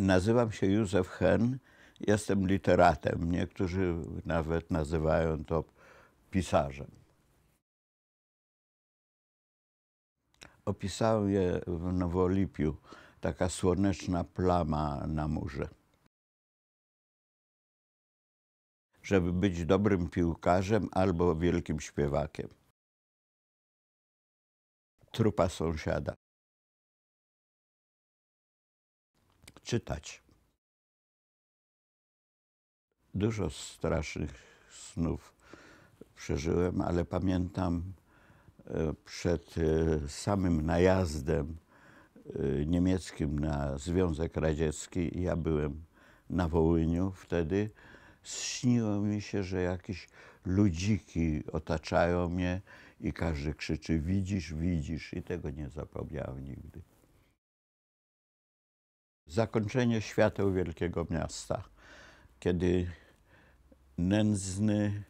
Nazywam się Józef Hen, jestem literatem. Niektórzy nawet nazywają to pisarzem. Opisałem je w Nowolipiu, taka słoneczna plama na murze. Żeby być dobrym piłkarzem albo wielkim śpiewakiem. Trupa sąsiada. czytać. Dużo strasznych snów przeżyłem, ale pamiętam e, przed e, samym najazdem e, niemieckim na Związek Radziecki, ja byłem na Wołyniu wtedy, śniło mi się, że jakieś ludziki otaczają mnie i każdy krzyczy widzisz, widzisz i tego nie zapomniałem nigdy zakończenie świateł wielkiego miasta, kiedy nędzny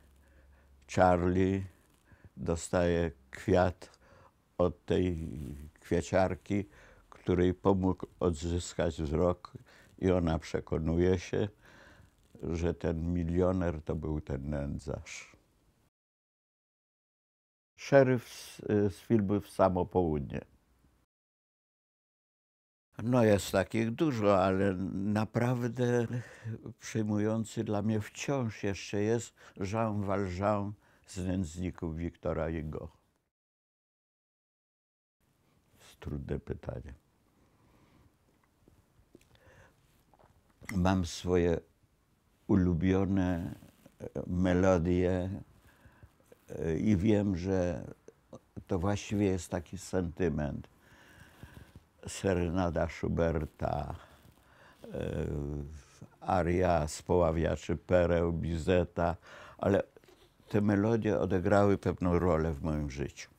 Charlie dostaje kwiat od tej kwieciarki, której pomógł odzyskać wzrok i ona przekonuje się, że ten milioner to był ten nędzarz. Szeryf z, y, z filmu w samo południe. No jest takich dużo, ale naprawdę przejmujący dla mnie wciąż jeszcze jest Jean Valjean z nędzników Wiktora Jego. trudne pytanie. Mam swoje ulubione e, melodie e, i wiem, że to właściwie jest taki sentyment. Serenada Schuberta, e, aria z Poławiaczy Pereł, Bizeta, ale te melodie odegrały pewną rolę w moim życiu.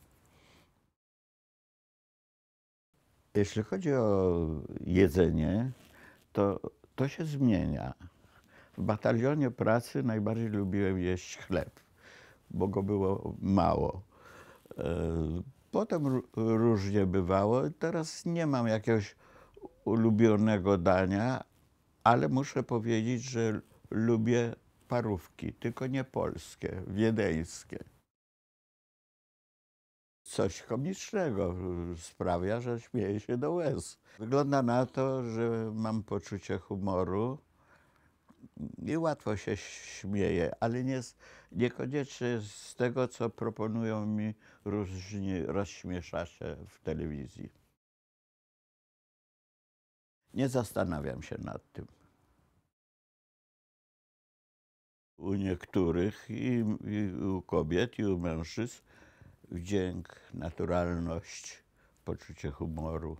Jeśli chodzi o jedzenie, to to się zmienia. W batalionie pracy najbardziej lubiłem jeść chleb, bo go było mało. E, Potem różnie bywało. Teraz nie mam jakiegoś ulubionego dania, ale muszę powiedzieć, że lubię parówki, tylko nie polskie, wiedeńskie. Coś komicznego y, sprawia, że śmieję się do łez. Wygląda na to, że mam poczucie humoru i łatwo się śmieję, ale nie, niekoniecznie z tego, co proponują mi różni rozśmieszacze w telewizji. Nie zastanawiam się nad tym. U niektórych, i, i u kobiet, i u mężczyzn, wdzięk, naturalność, poczucie humoru,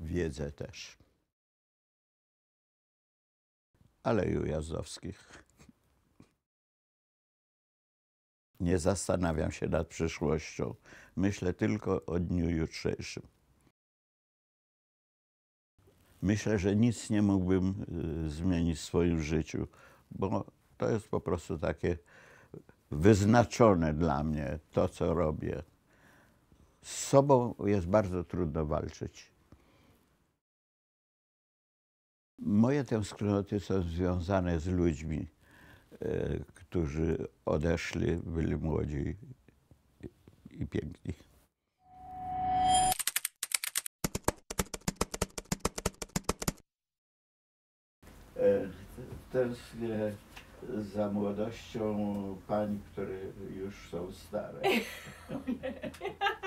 wiedzę też. Aleju Jazdowskich. Nie zastanawiam się nad przyszłością. Myślę tylko o dniu jutrzejszym. Myślę, że nic nie mógłbym y, zmienić w swoim życiu, bo to jest po prostu takie wyznaczone dla mnie to, co robię. Z sobą jest bardzo trudno walczyć. Moje tęsknoty są związane z ludźmi, e, którzy odeszli, byli młodzi i piękni. E, tęsknię za młodością pań, które już są stare.